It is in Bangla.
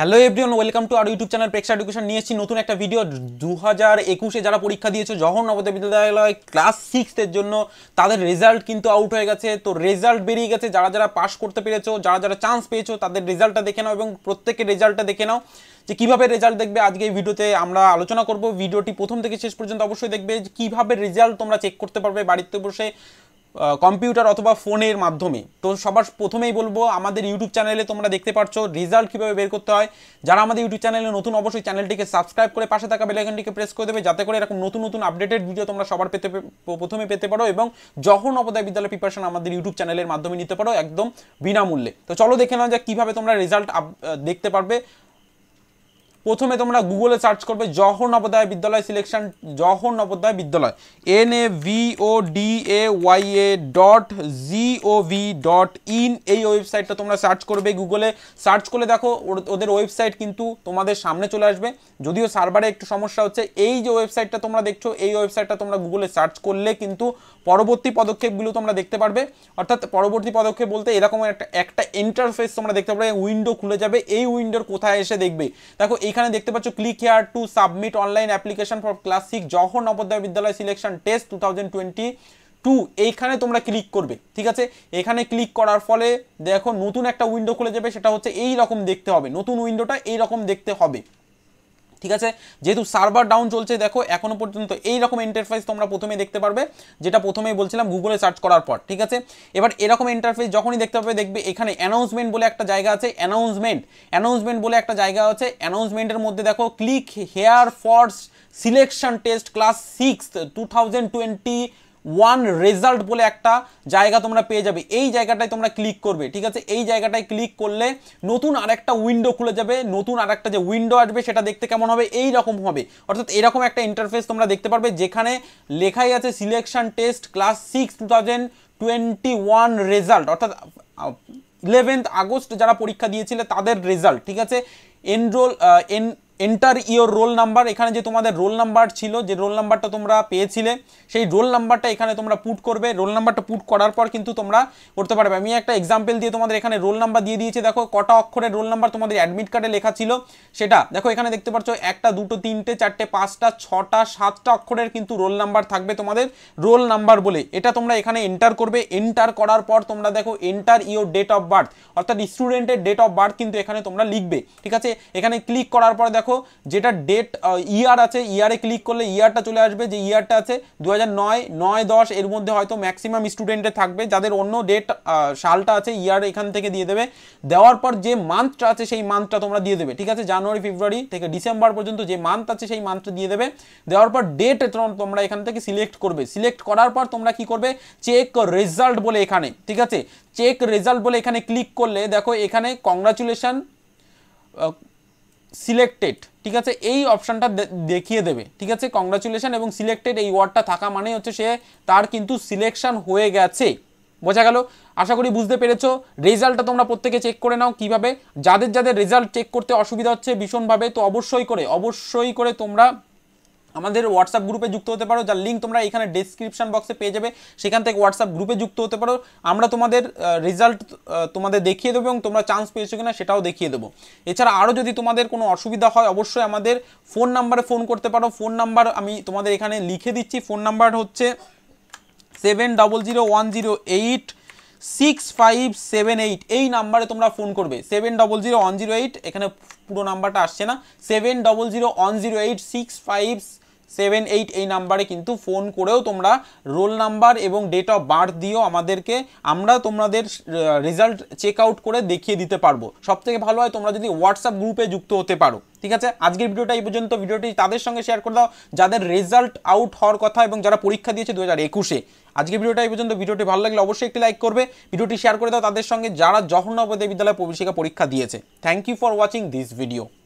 hello everyone welcome to our YouTube channel Preksha education নিয়ে এসেছি নতুন একটা ভিডিও দু হাজার একুশে যারা পরীক্ষা দিয়েছো জহর নবদ্য বিদ্যালয় ক্লাস সিক্সের জন্য তাদের রেজাল্ট কিন্তু আউট হয়ে গেছে তো রেজাল্ট বেরিয়ে গেছে যারা যারা পাস করতে পেরেছো যারা যারা চান্স পেয়েছো তাদের রেজাল্টটা দেখে নাও এবং প্রত্যেকের রেজাল্টটা দেখে নাও যে কীভাবে রেজাল্ট দেখবে আজকে এই ভিডিওতে আমরা আলোচনা করব ভিডিওটি প্রথম থেকে শেষ পর্যন্ত অবশ্যই দেখবে যে কীভাবে রেজাল্ট তোমরা চেক করতে পারবে বাড়িতে বসে কম্পিউটার অথবা ফোনের মাধ্যমে তো সবার প্রথমেই বলবো আমাদের ইউটিউব চ্যানেলে তোমরা দেখতে পাচ্ছ রেজাল্ট কীভাবে বের করতে হয় যারা আমাদের ইউটিউব চ্যানেলে নতুন অবশ্যই চ্যানেলটিকে সাবস্ক্রাইব করে পাশে থাকা বেলাইকনটিকে প্রেস করে দেবে যাতে করে এরকম নতুন নতুন আপডেটেড ভিডিও তোমরা সবার পেতে প্রথমে পেতে পারো এবং যখন অবদায় বিদ্যালয় প্রিপারেশন আমাদের ইউটিউব চ্যানেলের মাধ্যমে নিতে পারো একদম বিনামূল্যে তো চলো দেখে নাও যে কীভাবে তোমরা রেজাল্ট দেখতে পারবে প্রথমে তোমরা গুগলে সার্চ করবে জহর Navodaya Vidyalaya selection Jawahar Navodaya Vidyalaya N A V O D A Y A dot G O V dot in এই ওয়েবসাইটটা তোমরা সার্চ করবে গুগলে সার্চ করলে দেখো ওদের ওয়েবসাইট কিন্তু তোমাদের সামনে চলে আসবে যদিও সার্ভারে একটু সমস্যা হচ্ছে এই যে ওয়েবসাইটটা তোমরা দেখছো এই ওয়েবসাইটটা তোমরা গুগলে সার্চ করলে কিন্তু পরবর্তী পদক্ষেপগুলো তোমরা দেখতে পারবে অর্থাৎ পরবর্তী পদক্ষেপ বলতে এরকম একটা একটা ইন্টারফেস তোমরা দেখতে পাবে উইন্ডো খুলে যাবে এই উইন্ডোর কোথায় এসে দেখবে দেখো এই এখানে দেখতে পাচ্ছ click here to submit online application for class six Jawahar Navodaya Vidyalaya selection test two thousand twenty two এইখানে তোমরা ক্লিক করবে ঠিক আছে এখানে ক্লিক করার ফলে দেখো নতুন একটা উইন্ডো খুলে যাবে সেটা হচ্ছে এই রকম দেখতে হবে নতুন উইন্ডোটা এই রকম দেখতে হবে ঠিক আছে যেহেতু সার্ভার ডাউন চলছে দেখো এখনও পর্যন্ত এই রকম ইন্টারফেস তোমরা প্রথমে দেখতে পারবে যেটা প্রথমেই বলছিলাম গুগলে সার্চ করার পর ঠিক আছে এবার এরকম ইন্টারফেস যখনই দেখতে পাবে দেখবে এখানে অ্যানাউন্সমেন্ট বলে একটা জায়গা আছে অ্যানাউন্সমেন্ট অ্যানাউন্সমেন্ট বলে একটা জায়গা আছে অ্যানাউন্সমেন্টের মধ্যে দেখো click here for selection test class six two thousand twenty one result বলে একটা জায়গা তোমরা পেয়ে যাবে এই জায়গাটায় তোমরা ক্লিক করবে ঠিক আছে এই জায়গাটায় ক্লিক করলে নতুন আরেকটা উইন্ডো খুলে যাবে নতুন আরেকটা যে উইন্ডো আসবে সেটা দেখতে কেমন হবে এই রকম হবে অর্থাৎ এরকম একটা ইন্টারফেস তোমরা দেখতে পারবে যেখানে লেখাই আছে selection test class six two thousand twenty one result অর্থাৎ ইলেভেন্থ আগস্ট যারা পরীক্ষা দিয়েছিলে তাদের রেজাল্ট ঠিক আছে এনরোল এন এন্টার ইয়োর রোল নাম্বার এখানে যে তোমাদের রোল নাম্বার ছিল যে রোল নাম্বারটা তোমরা পেয়েছিলে সেই রোল নাম্বারটা এখানে তোমরা পুট করবে রোল নাম্বারটা পুট করার পর কিন্তু তোমরা করতে পারবে আমি একটা এক্সাম্পল দিয়ে তোমাদের এখানে রোল নাম্বার দিয়ে দিয়েছে দেখো কটা অক্ষরের রোল নাম্বার তোমাদের অ্যাডমিট কার্ডে লেখা ছিল সেটা দেখো এখানে দেখতে পাচ্ছ একটা দুটো তিনটে চারটে পাঁচটা ছটা সাতটা অক্ষরের কিন্তু রোল নাম্বার থাকবে তোমাদের রোল নাম্বার বলে এটা তোমরা এখানে এন্টার করবে এন্টার করার পর তোমরা দেখো enter your date of birth অর্থাৎ স্টুডেন্টের ডেট অফ বার্থ কিন্তু এখানে তোমরা লিখবে ঠিক আছে এখানে ক্লিক করার পর দেখো দেখো যেটা ডেট ইয়ার আছে ইয়ারে ক্লিক করলে ইয়ারটা চলে আসবে যে ইয়ারটা আছে দু হাজার নয় নয় দশ এর মধ্যে হয়তো ম্যাক্সিমাম স্টুডেন্টে থাকবে যাদের অন্য ডেট সালটা আছে ইয়ার এখান থেকে দিয়ে দেবে দেওয়ার পর যে মান্থটা আছে সেই মান্থটা তোমরা দিয়ে দেবে ঠিক আছে জানুয়ারি ফেব্রুয়ারি থেকে ডিসেম্বর পর্যন্ত যে মান্থ আছে সেই মান্থটা দিয়ে দেবে দেওয়ার পর ডেট তোমরা এখান থেকে সিলেক্ট করবে সিলেক্ট করার পর তোমরা কি করবে চেক রেজাল্ট বলে এখানে ঠিক আছে চেক রেজাল্ট বলে এখানে ক্লিক করলে দেখো এখানে কংগ্রাচুলেশন সিলেক্টেড ঠিক আছে এই অপশানটা দেখিয়ে দেবে ঠিক আছে কংগ্রাচুলেশন এবং সিলেক্টেড এই ওয়ার্ডটা থাকা মানে হচ্ছে সে তার কিন্তু সিলেকশন হয়ে গেছে বোঝা গেল আশা করি বুঝতে পেরেছো রেজাল্টটা তোমরা প্রত্যেকে চেক করে নাও কিভাবে যাদের যাদের রেজাল্ট চেক করতে অসুবিধা হচ্ছে ভীষণভাবে তো অবশ্যই করে অবশ্যই করে তোমরা আমাদের হোয়াটসঅ্যাপ গ্রুপে যুক্ত হতে পারো যার লিঙ্ক তোমরা এখানে ডিসক্রিপশান বক্সে পেয়ে যাবে সেখান থেকে হোয়াটসঅ্যাপ গ্রুপে যুক্ত হতে পারো আমরা তোমাদের রেজাল্ট তোমাদের দেখিয়ে দেবো এবং তোমরা চান্স পেয়েছো কিনা সেটাও দেখিয়ে দেবো এছাড়া আরও যদি তোমাদের কোনো অসুবিধা হয় অবশ্যই আমাদের ফোন নাম্বারে ফোন করতে পারো ফোন নাম্বার আমি তোমাদের এখানে লিখে দিচ্ছি ফোন নাম্বার হচ্ছে seven double zero one zero eight six five seven eight এই নাম্বারে তোমরা ফোন করবে seven double zero one zero eight এখানে পুরো নাম্বারটা আসছে না seven double zero one zero eight six five seven eight এই নাম্বারে কিন্তু ফোন করেও তোমরা রোল নাম্বার এবং ডেট অফ বার্থ দিয়েও আমাদেরকে আমরা তোমাদের রেজাল্ট চেক আউট করে দেখিয়ে দিতে পারবো সবথেকে ভালো হয় তোমরা যদি হোয়াটসঅ্যাপ গ্রুপে যুক্ত হতে পারো ঠিক আছে আজকের ভিডিওটা এই পর্যন্ত ভিডিওটি তাদের সঙ্গে শেয়ার করে দাও যাদের রেজাল্ট আউট হওয়ার কথা এবং যারা পরীক্ষা দিয়েছে দু হাজার একুশে আজকের ভিডিওটা এই পর্যন্ত ভিডিওটি ভালো লাগলে অবশ্যই একটি লাইক করবে ভিডিওটি শেয়ার করে দাও তাদের সঙ্গে যারা জহরনবোদয় বিদ্যালয় প্রবেশিকা পরীক্ষা দিয়েছে thank you for watching this video